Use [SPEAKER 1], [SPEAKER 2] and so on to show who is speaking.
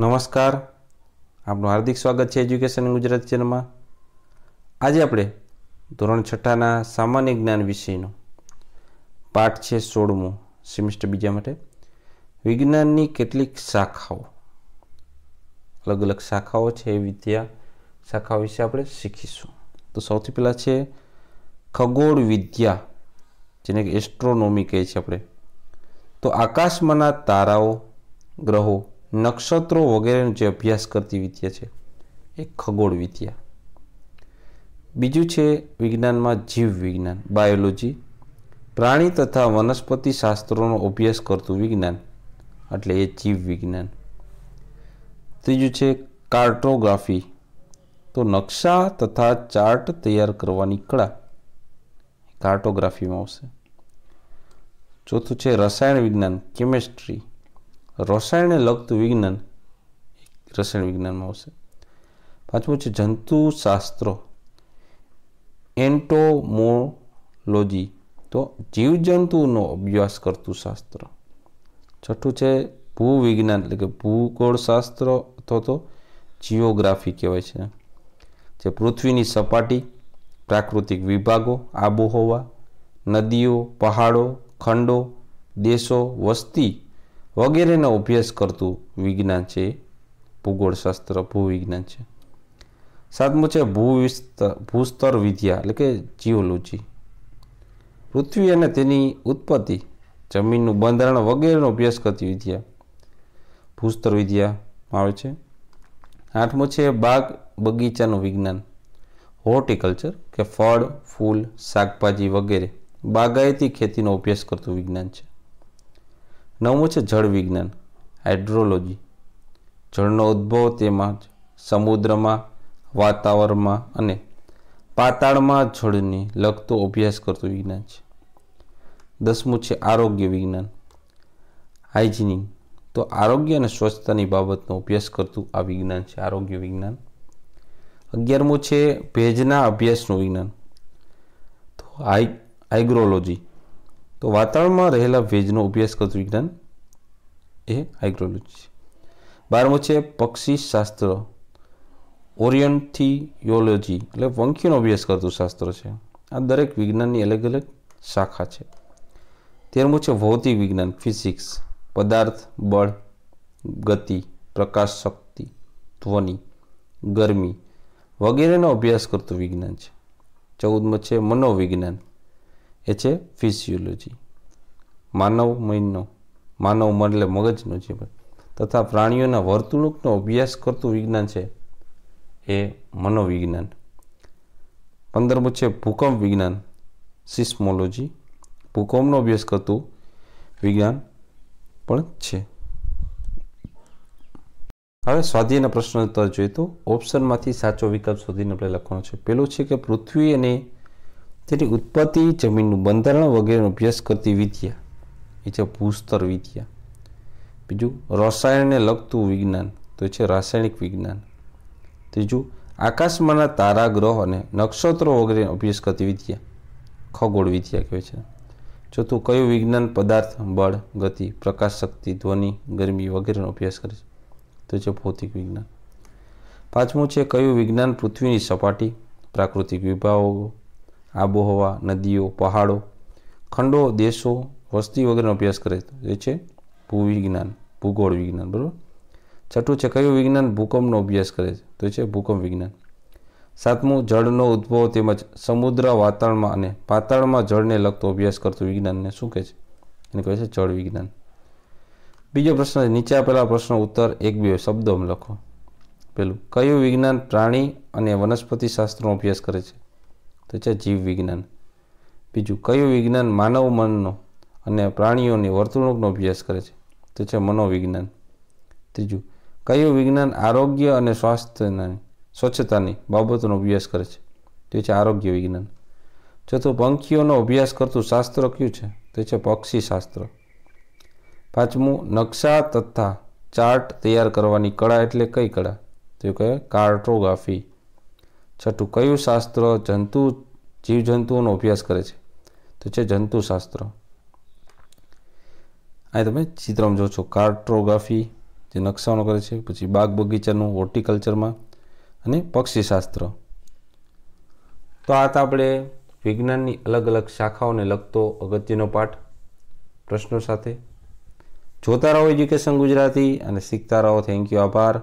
[SPEAKER 1] નમસ્કાર આપનું હાર્દિક સ્વાગત છે એજ્યુકેશન ગુજરાત ચેનલમાં આજે આપણે ધોરણ છઠ્ઠાના સામાન્ય જ્ઞાન વિષયનો પાઠ છે સોળમું સેમિસ્ટર બીજા માટે વિજ્ઞાનની કેટલીક શાખાઓ અલગ અલગ શાખાઓ છે એ વિદ્યા શાખા વિશે આપણે શીખીશું તો સૌથી પહેલાં છે ખગોળ વિદ્યા જેને એસ્ટ્રોનોમી કહે છે આપણે તો આકાશમાંના તારાઓ ગ્રહો નક્ષત્રો વગેરેનો જે અભ્યાસ કરતી વિદ્યા છે એ ખગોળ વિદ્યા બીજું છે વિજ્ઞાનમાં જીવ વિજ્ઞાન બાયોલોજી પ્રાણી તથા વનસ્પતિ શાસ્ત્રોનો અભ્યાસ કરતું વિજ્ઞાન એટલે એ જીવ વિજ્ઞાન ત્રીજું છે કાર્ટોગ્રાફી તો નકશા તથા ચાર્ટ તૈયાર કરવાની કળા કાર્ટોગ્રાફીમાં આવશે ચોથું છે રસાયણ વિજ્ઞાન કેમેસ્ટ્રી રસાયણને લગતું વિજ્ઞાન રસાયણ વિજ્ઞાનમાં આવશે પાંચમું છે જંતુશાસ્ત્ર એન્ટોમોલોજી તો જીવજંતુનો અભ્યાસ કરતું શાસ્ત્ર છઠ્ઠું છે ભૂવિજ્ઞાન એટલે કે ભૂગોળશાસ્ત્ર અથવા તો જીઓગ્રાફી કહેવાય છે જે પૃથ્વીની સપાટી પ્રાકૃતિક વિભાગો આબોહવા નદીઓ પહાડો ખંડો દેશો વસ્તી વગેરેનો અભ્યાસ કરતું વિજ્ઞાન છે ભૂગોળશાસ્ત્ર ભૂવિજ્ઞાન છે સાતમું છે ભૂવિસ્તર ભૂસ્તર વિદ્યા એટલે કે જીઓલોજી પૃથ્વી અને તેની ઉત્પત્તિ જમીનનું બંધારણ વગેરેનો અભ્યાસ કરતી વિદ્યા ભૂસ્તર વિદ્યામાં આવે છે આઠમું છે બાગ બગીચાનું વિજ્ઞાન હોર્ટિકલ્ચર કે ફળ ફૂલ શાકભાજી વગેરે બાગાયતી ખેતીનો અભ્યાસ કરતું વિજ્ઞાન છે નવમું છે જળ વિજ્ઞાન હાઇડ્રોલોજી જળનો ઉદ્ભવ તેમજ સમુદ્રમાં વાતાવરણમાં અને પાતાળમાં જળને લગતો અભ્યાસ કરતું વિજ્ઞાન છે દસમું છે આરોગ્ય વિજ્ઞાન હાઇજીનિક તો આરોગ્ય અને સ્વચ્છતાની બાબતનો અભ્યાસ કરતું આ વિજ્ઞાન છે આરોગ્ય વિજ્ઞાન અગિયારમું છે ભેજના અભ્યાસનું વિજ્ઞાન તો હાઈ હાઇગ્રોલોજી તો વાતાવરણમાં રહેલા ભેજનો અભ્યાસ કરતું વિજ્ઞાન એ હાઇગ્રોલોજી છે બારમું છે પક્ષીશાસ્ત્ર ઓરિયન્થિયોલોજી એટલે પંખીનો અભ્યાસ કરતું શાસ્ત્ર છે આ દરેક વિજ્ઞાનની અલગ અલગ શાખા છે તેરમું છે ભૌતિક વિજ્ઞાન ફિઝિક્સ પદાર્થ બળ ગતિ પ્રકાશ શક્તિ ધ્વનિ ગરમી વગેરેનો અભ્યાસ કરતું વિજ્ઞાન છે ચૌદમાં છે મનોવિજ્ઞાન એ છે ફિઝિયોલોજી માનવ મનનો માનવ મન એટલે મગજનું જીવન તથા પ્રાણીઓના વર્તણૂકનો અભ્યાસ કરતું વિજ્ઞાન છે એ મનોવિજ્ઞાન પંદરમું છે ભૂકંપ વિજ્ઞાન સિસ્મોલોજી ભૂકંપનો અભ્યાસ કરતું વિજ્ઞાન પણ છે હવે સ્વાધ્યાયના પ્રશ્ન જોઈએ તો ઓપ્શનમાંથી સાચો વિકલ્પ શોધીને આપણે લખવાનો છે પેલું છે કે પૃથ્વી અને તેની ઉત્પત્તિ જમીનનું બંધારણ વગેરેનો અભ્યાસ કરતી વિદ્યા એ છે ભૂસ્તર વિદ્યા બીજું રસાયણને લગતું વિજ્ઞાન તો છે રાસાયણિક વિજ્ઞાન ત્રીજું આકાશમાંના તારા ગ્રહ અને નક્ષત્રો વગેરે અભ્યાસ કરતી વિદ્યા ખગોળ વિદ્યા કહેવાય છે ચોથું કયું વિજ્ઞાન પદાર્થ બળ ગતિ પ્રકાશ શક્તિ ધ્વનિ ગરમી વગેરેનો અભ્યાસ કરે છે તો છે ભૌતિક વિજ્ઞાન પાંચમું છે કયું વિજ્ઞાન પૃથ્વીની સપાટી પ્રાકૃતિક વિભાવો આબોહવા નદીઓ પહાડો ખંડો દેશો વસ્તી વગેરેનો અભ્યાસ કરે એ છે ભૂવિજ્ઞાન ભૂગોળ વિજ્ઞાન બરાબર છઠ્ઠું છે કયું વિજ્ઞાન ભૂકંપનો અભ્યાસ કરે છે તો છે ભૂકંપ વિજ્ઞાન સાતમું જળનો ઉદ્ભવ તેમજ સમુદ્ર વાતાવરણમાં અને પાતાળમાં જળને લગતો અભ્યાસ કરતું વિજ્ઞાનને શું કહે છે એને કહે છે જળ વિજ્ઞાન બીજો પ્રશ્ન નીચે આપેલા પ્રશ્નો ઉત્તર એક બે શબ્દોમાં લખો પેલું કયું વિજ્ઞાન પ્રાણી અને વનસ્પતિ શાસ્ત્રનો અભ્યાસ કરે છે તો છે જીવ વિજ્ઞાન બીજું કયું વિજ્ઞાન માનવ મનનો અને પ્રાણીઓની વર્તણૂકનો અભ્યાસ કરે છે તો છે મનોવિજ્ઞાન ત્રીજું કયું વિજ્ઞાન આરોગ્ય અને સ્વાસ્થ્યના સ્વચ્છતાની બાબતોનો અભ્યાસ કરે છે તે છે આરોગ્ય વિજ્ઞાન ચોથું પંખીઓનો અભ્યાસ કરતું શાસ્ત્ર કયું છે તે છે પક્ષીશાસ્ત્ર પાંચમું નકશા તથા ચાર્ટ તૈયાર કરવાની કળા એટલે કઈ કળા તો કહે કાર્ટોગ્રાફી છઠ્ઠું કયું શાસ્ત્ર જંતુ જીવજંતુઓનો અભ્યાસ કરે છે તો છે જંતુશાસ્ત્ર અહીં તમે ચિત્રમાં છો કાર્ટ્રોગ્રાફી જે નકશાઓનો કરે છે પછી બાગ બગીચાનું હોર્ટિકલ્ચરમાં અને પક્ષીશાસ્ત્ર તો આ આપણે વિજ્ઞાનની અલગ અલગ શાખાઓને લગતો અગત્યનો પાઠ પ્રશ્નો સાથે જોતા રહો એજ્યુકેશન ગુજરાતી અને શીખતા રહો થેન્ક યુ આભાર